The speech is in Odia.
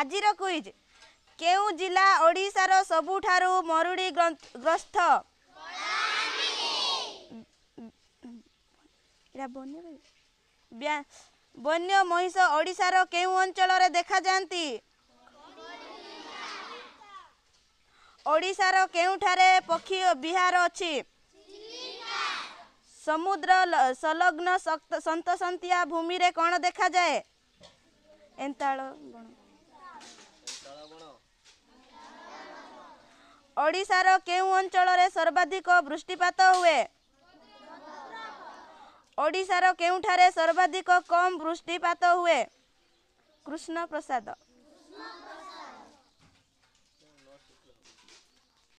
ଆଜିର କୁଇଜ କେଉଁ ଜିଲ୍ଲା ଓଡ଼ିଶାର ସବୁଠାରୁ ମରୁଡ଼ି ଗ୍ରସ୍ତ ବନ୍ୟ ମହିଷ ଓଡ଼ିଶାର କେଉଁ ଅଞ୍ଚଳରେ ଦେଖାଯାଆନ୍ତି ଓଡ଼ିଶାର କେଉଁଠାରେ ପକ୍ଷୀ ବିହାର ଅଛି ସମୁଦ୍ର ସଂଲଗ୍ନ ସନ୍ତସନ୍ତିଆ ଭୂମିରେ କ'ଣ ଦେଖାଯାଏ ଏନ୍ତାଳ ଓଡ଼ିଶାର କେଉଁ ଅଞ୍ଚଳରେ ସର୍ବାଧିକ ବୃଷ୍ଟିପାତ ହୁଏ ଓଡ଼ିଶାର କେଉଁଠାରେ ସର୍ବାଧିକ କମ୍ ବୃଷ୍ଟିପାତ ହୁଏ କୃଷ୍ଣ ପ୍ରସାଦ